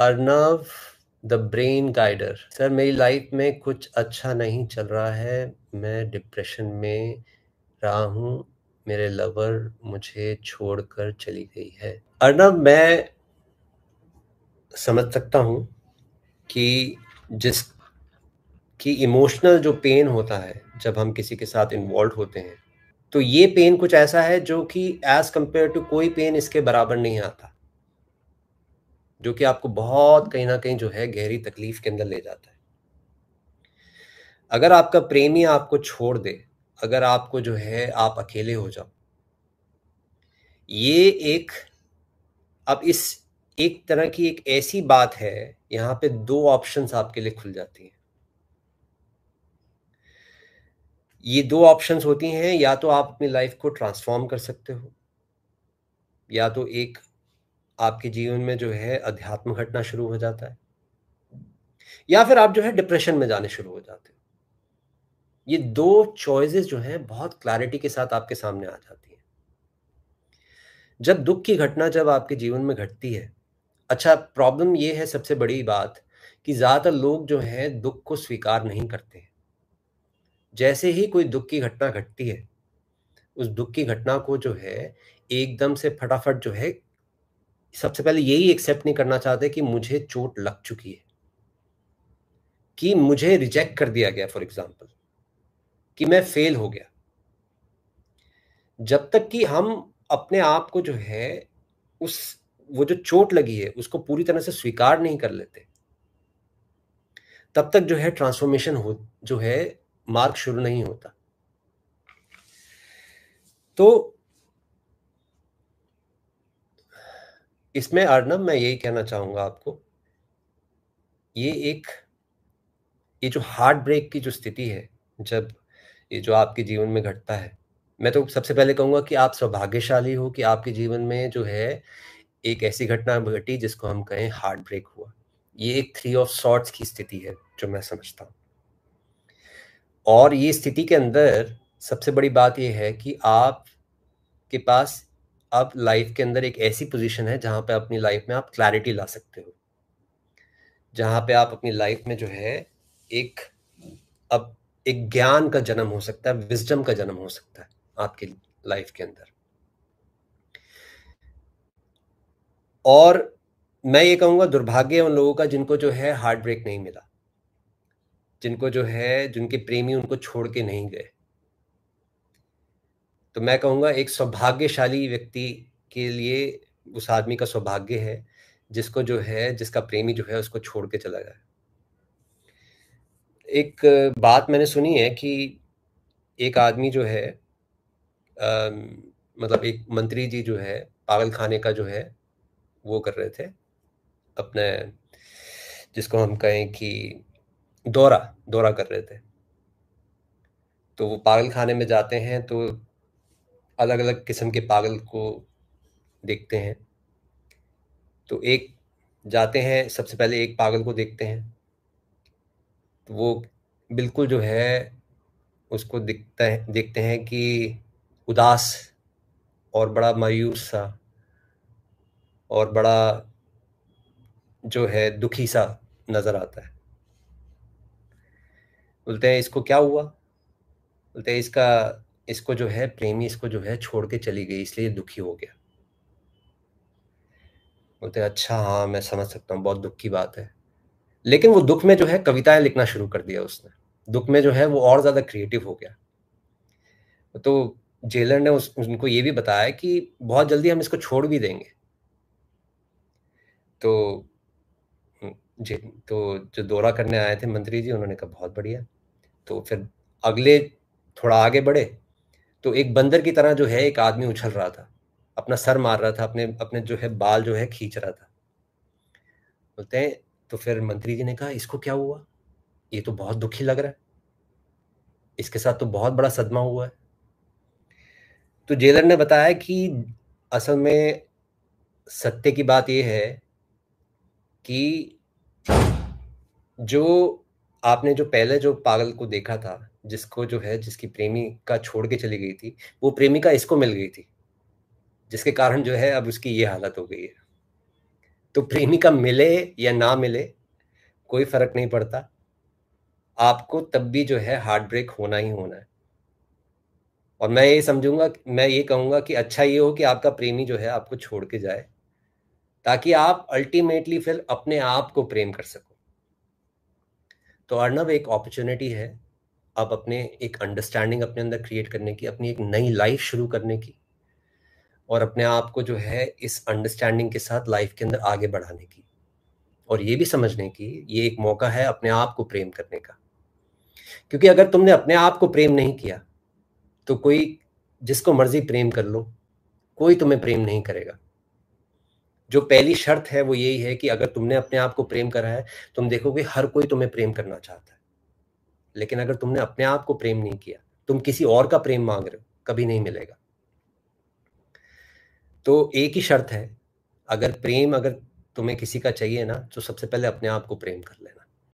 Arnav the brain guider sir मेरी life में कुछ अच्छा नहीं चल रहा है मैं डिप्रेशन में रहा हूँ मेरे लवर मुझे छोड़कर चली गई है अर्नब मैं समझ सकता हूँ कि जिस कि इमोशनल जो पेन होता है जब हम किसी के साथ इन्वॉल्व होते हैं तो ये पेन कुछ ऐसा है जो कि एज कंपेयर टू कोई पेन इसके बराबर नहीं आता जो कि आपको बहुत कहीं ना कहीं जो है गहरी तकलीफ के अंदर ले जाता है अगर आपका प्रेमी आपको छोड़ दे अगर आपको जो है आप अकेले हो जाओ ये एक अब इस एक तरह की एक ऐसी बात है यहां पे दो ऑप्शंस आपके लिए खुल जाती हैं ये दो ऑप्शंस होती हैं या तो आप अपनी लाइफ को ट्रांसफॉर्म कर सकते हो या तो एक आपके जीवन में जो है अध्यात्म घटना शुरू हो जाता है या फिर आप जो है डिप्रेशन में जाने शुरू हो जाते हो ये दो चॉइसेस जो हैं बहुत क्लैरिटी के साथ आपके सामने आ जाती है जब दुख की घटना जब आपके जीवन में घटती है अच्छा प्रॉब्लम ये है सबसे बड़ी बात कि ज़्यादातर लोग जो है दुख को स्वीकार नहीं करते जैसे ही कोई दुख की घटना घटती है उस दुख की घटना को जो है एकदम से फटाफट जो है सबसे पहले यही एक्सेप्ट नहीं करना चाहते कि मुझे चोट लग चुकी है कि मुझे रिजेक्ट कर दिया गया फॉर एग्जाम्पल कि मैं फेल हो गया जब तक कि हम अपने आप को जो है उस वो जो चोट लगी है उसको पूरी तरह से स्वीकार नहीं कर लेते तब तक जो है ट्रांसफॉर्मेशन हो जो है मार्ग शुरू नहीं होता तो इसमें अर्नब मैं यही कहना चाहूंगा आपको ये एक ये जो हार्ट ब्रेक की जो स्थिति है जब ये जो आपके जीवन में घटता है मैं तो सबसे पहले कहूंगा कि आप सौभाग्यशाली हो कि आपके जीवन में जो है एक ऐसी घटना घटी जिसको हम कहें हार्ट ब्रेक हुआ ये एक थ्री ऑफ सॉर्ट्स की स्थिति है जो मैं समझता हूँ और ये स्थिति के अंदर सबसे बड़ी बात यह है कि आप के पास आप लाइफ के अंदर एक ऐसी पोजीशन है जहां पे अपनी लाइफ में आप क्लैरिटी ला सकते हो जहां पे आप अपनी लाइफ में जो है एक अब एक ज्ञान का जन्म हो सकता है विजडम का जन्म हो सकता है आपके लाइफ के अंदर और मैं ये कहूंगा दुर्भाग्य उन लोगों का जिनको जो है हार्ट ब्रेक नहीं मिला जिनको जो है जिनके प्रेमी उनको छोड़ के नहीं गए तो मैं कहूँगा एक सौभाग्यशाली व्यक्ति के लिए उस आदमी का सौभाग्य है जिसको जो है जिसका प्रेमी जो है उसको छोड़ के चला जाए एक बात मैंने सुनी है कि एक आदमी जो है आ, मतलब एक मंत्री जी जो है पागल खाने का जो है वो कर रहे थे अपने जिसको हम कहें कि दौरा दौरा कर रहे थे तो वो पागल खाने में जाते हैं तो अलग अलग किस्म के पागल को देखते हैं तो एक जाते हैं सबसे पहले एक पागल को देखते हैं तो वो बिल्कुल जो है उसको दिखता है देखते हैं कि उदास और बड़ा मायूस सा और बड़ा जो है दुखी सा नज़र आता है बोलते हैं इसको क्या हुआ बोलते हैं इसका इसको जो है प्रेमी इसको जो है छोड़ के चली गई इसलिए दुखी हो गया बोलते अच्छा हाँ मैं समझ सकता हूँ बहुत दुख की बात है लेकिन वो दुख में जो है कविताएं लिखना शुरू कर दिया उसने दुख में जो है वो और ज़्यादा क्रिएटिव हो गया तो जेलर ने उस उनको ये भी बताया कि बहुत जल्दी हम इसको छोड़ भी देंगे तो जे तो जो दौरा करने आए थे मंत्री जी उन्होंने कहा बहुत बढ़िया तो फिर अगले थोड़ा आगे बढ़े तो एक बंदर की तरह जो है एक आदमी उछल रहा था अपना सर मार रहा था अपने अपने जो है बाल जो है खींच रहा था बोलते हैं तो फिर मंत्री जी ने कहा इसको क्या हुआ ये तो बहुत दुखी लग रहा है इसके साथ तो बहुत बड़ा सदमा हुआ है तो जेलर ने बताया कि असल में सत्य की बात यह है कि जो आपने जो पहले जो पागल को देखा था जिसको जो है जिसकी प्रेमिका छोड़ के चली गई थी वो प्रेमिका इसको मिल गई थी जिसके कारण जो है अब उसकी ये हालत हो गई है तो प्रेमिका मिले या ना मिले कोई फर्क नहीं पड़ता आपको तब भी जो है हार्ट ब्रेक होना ही होना है और मैं ये समझूंगा मैं ये कहूंगा कि अच्छा ये हो कि आपका प्रेमी जो है आपको छोड़ के जाए ताकि आप अल्टीमेटली फिर अपने आप को प्रेम कर सको तो अर्नब एक अपॉर्चुनिटी है आप अपने एक अंडरस्टैंडिंग अपने अंदर क्रिएट करने की अपनी एक नई लाइफ शुरू करने की और अपने आप को जो है इस अंडरस्टैंडिंग के साथ लाइफ के अंदर आगे बढ़ाने की और ये भी समझने की ये एक मौका है अपने आप को प्रेम करने का क्योंकि अगर तुमने अपने आप को प्रेम नहीं किया तो कोई जिसको मर्जी प्रेम कर लो कोई तुम्हें प्रेम नहीं करेगा जो पहली शर्त है वो यही है कि अगर तुमने अपने आप को प्रेम करा है तुम देखोगे हर कोई तुम्हें प्रेम करना चाहता है लेकिन अगर तुमने अपने आप को प्रेम नहीं किया तुम किसी और का प्रेम मांग रहे हो कभी नहीं मिलेगा तो एक ही शर्त है अगर प्रेम अगर तुम्हें किसी का चाहिए ना तो सबसे पहले अपने आप को प्रेम कर लेना